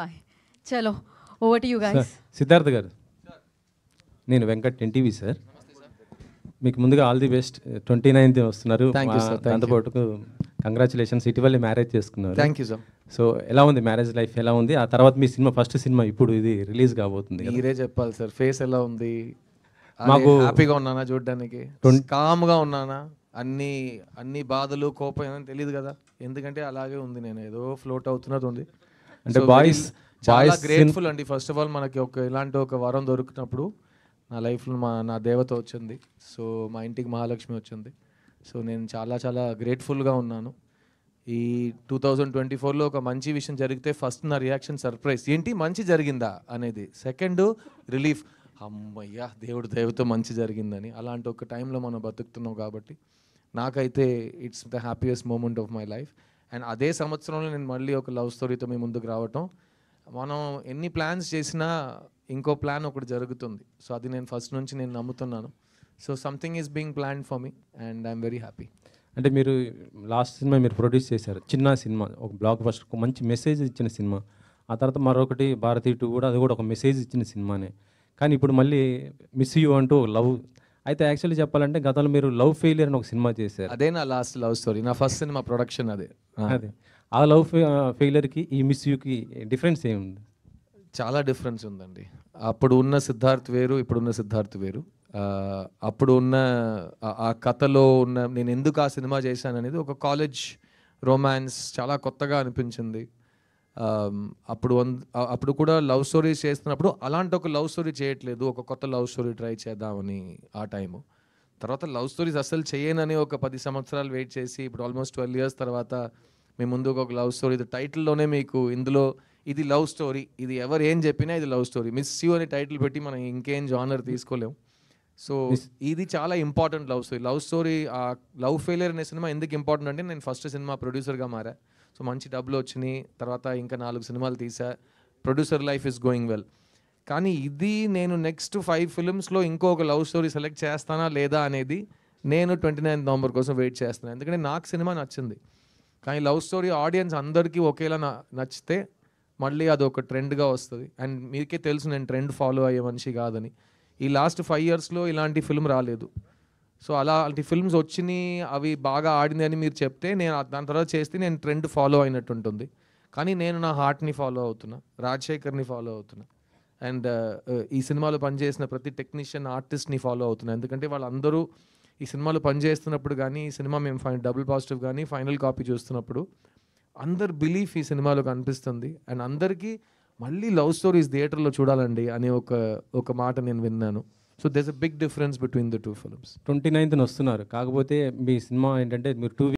bye చలో over you you Siddharth గారు నేను వెంకట్ ఎన్టీవీ సార్ మీకు ముందుగా all the best twenty ninth వస్తున్నారు దాంతోపాటు కంగ్రాచులేషన్స్ ఇటీవల మ్యారేజ్ చేసుకున్నారు థ్యాంక్ యూ సార్ సో ఎలా ఉంది మ్యారేజ్ లైఫ్ ఎలా ఉంది ఆ తర్వాత మీ సినిమా ఫస్ట్ సినిమా ఇప్పుడు ఇది రిలీజ్ కాబోతుంది మీరే చెప్పాలి సార్ ఫేస్ ఎలా ఉంది మాకు హ్యాపీగా ఉన్నానా చూడడానికి కామ్గా ఉన్నానా అన్ని అన్ని బాధలు కోపం తెలియదు కదా ఎందుకంటే అలాగే ఉంది నేను ఏదో ఫ్లోట్ అవుతున్నది ఉంది అంటే బాయ్స్ చాలా గ్రేట్ఫుల్ అండి ఫస్ట్ ఆఫ్ ఆల్ మనకి ఒక ఇలాంటి ఒక వరం దొరికినప్పుడు నా లైఫ్లో మా నా దేవత వచ్చింది సో మా ఇంటికి మహాలక్ష్మి వచ్చింది సో నేను చాలా చాలా గ్రేట్ఫుల్గా ఉన్నాను ఈ టూ థౌజండ్ ట్వంటీ ఫోర్లో ఒక మంచి విషయం జరిగితే ఫస్ట్ నా రియాక్షన్ సర్ప్రైజ్ ఏంటి మంచి జరిగిందా అనేది సెకండ్ రిలీఫ్ అమ్మయ్యా దేవుడు దేవుతో మంచి జరిగిందని అలాంటి ఒక టైంలో మనం బతుకుతున్నాం కాబట్టి నాకైతే it's the happiest moment of my life and అదే సంవత్సరంలో నేను మళ్ళీ ఒక లవ్ స్టోరీతో మేము ముందుకు రావటం మనం ఎన్ని ప్లాన్స్ చేసినా ఇంకో ప్లాన్ ఒకటి జరుగుతుంది సో అది నేను ఫస్ట్ నుంచి నేను నమ్ముతున్నాను so something is being plan for me and I'm very happy అంటే మీరు లాస్ట్ సినిమా మీరు ప్రొడ్యూస్ చేశారు చిన్న సినిమా ఒక బ్లాక్ ఫస్ట్ మంచి మెసేజ్ ఇచ్చిన సినిమా ఆ తర్వాత మరొకటి భారతీ టూ కూడా అది కూడా ఒక మెసేజ్ ఇచ్చిన సినిమానే కానీ ఇప్పుడు మళ్ళీ మిస్ యూ అంటూ లవ్ అయితే యాక్చువల్లీ చెప్పాలంటే గతంలో మీరు లవ్ ఫెయిలియర్ అని ఒక సినిమా చేశారు అదే నా లాస్ట్ లవ్ స్టోరీ నా ఫస్ట్ సినిమా ప్రొడక్షన్ అదే అదే ఆ లవ్ ఫెయిలియర్కి ఈ మిస్ యూకి డిఫరెన్స్ ఏముంది చాలా డిఫరెన్స్ ఉందండి అప్పుడు ఉన్న సిద్ధార్థ్ వేరు ఇప్పుడున్న సిద్ధార్థ్ వేరు అప్పుడు ఉన్న ఆ కథలో ఉన్న నేను ఎందుకు ఆ సినిమా చేశాననేది ఒక కాలేజ్ రొమాన్స్ చాలా కొత్తగా అనిపించింది అప్పుడు అప్పుడు కూడా లవ్ స్టోరీస్ చేస్తున్నప్పుడు అలాంటి ఒక లవ్ స్టోరీ చేయట్లేదు ఒక కొత్త లవ్ స్టోరీ ట్రై చేద్దామని ఆ టైము తర్వాత లవ్ స్టోరీస్ అసలు చేయనని ఒక పది సంవత్సరాలు వెయిట్ చేసి ఇప్పుడు ఆల్మోస్ట్ ట్వెల్వ్ ఇయర్స్ తర్వాత మీ ముందు ఒక లవ్ స్టోరీ టైటిల్లోనే మీకు ఇందులో ఇది లవ్ స్టోరీ ఇది ఎవరు ఏం చెప్పినా ఇది లవ్ స్టోరీ మిస్ యూ అనే టైటిల్ పెట్టి మనం ఇంకేం జానర్ తీసుకోలేము సో ఇది చాలా important love story love story ఆ లవ్ ఫెయిలియర్ అనే సినిమా ఎందుకు ఇంపార్టెంట్ అంటే నేను ఫస్ట్ సినిమా ప్రొడ్యూసర్గా మారా సో మంచి డబ్బులు వచ్చినాయి తర్వాత ఇంకా నాలుగు సినిమాలు తీసా producer life is going well కానీ ఇది నేను నెక్స్ట్ ఫైవ్ ఫిల్మ్స్లో ఇంకొక లవ్ స్టోరీ సెలెక్ట్ చేస్తానా లేదా అనేది నేను ట్వంటీ నైన్త్ నవంబర్ కోసం వెయిట్ చేస్తున్నాను ఎందుకంటే నాకు సినిమా నచ్చింది కానీ లవ్ స్టోరీ ఆడియన్స్ అందరికీ ఒకేలా నచ్చితే మళ్ళీ అది ఒక ట్రెండ్గా వస్తుంది అండ్ మీకే తెలుసు నేను ట్రెండ్ ఫాలో అయ్యే మనిషి కాదని ఈ లాస్ట్ ఫైవ్ ఇయర్స్లో ఇలాంటి ఫిల్మ్ రాలేదు సో అలాంటి ఫిల్మ్స్ వచ్చినాయి అవి బాగా ఆడింది అని మీరు చెప్తే నేను దాని తర్వాత చేస్తే నేను ట్రెండ్ ఫాలో అయినట్టు ఉంటుంది కానీ నేను నా హార్ట్ని ఫాలో అవుతున్నా రాజశేఖర్ని ఫాలో అవుతున్నా అండ్ ఈ సినిమాలో పనిచేసిన ప్రతి టెక్నీషియన్ ఆర్టిస్ట్ని ఫాలో అవుతున్నా ఎందుకంటే వాళ్ళందరూ ఈ సినిమాలో పనిచేస్తున్నప్పుడు కానీ ఈ సినిమా మేము ఫైన్ డబుల్ పాజిటివ్ కానీ ఫైనల్ కాపీ చూస్తున్నప్పుడు అందరు బిలీఫ్ ఈ సినిమాలో కనిపిస్తుంది అండ్ అందరికీ మళ్ళీ లవ్ స్టోరీస్ థియేటర్లో చూడాలండి అనే ఒక ఒక మాట నేను విన్నాను so there's a big difference between the two films twenty ninth వస్తున్నారు కాకపోతే మీ సినిమా ఏంటంటే మీరు టూ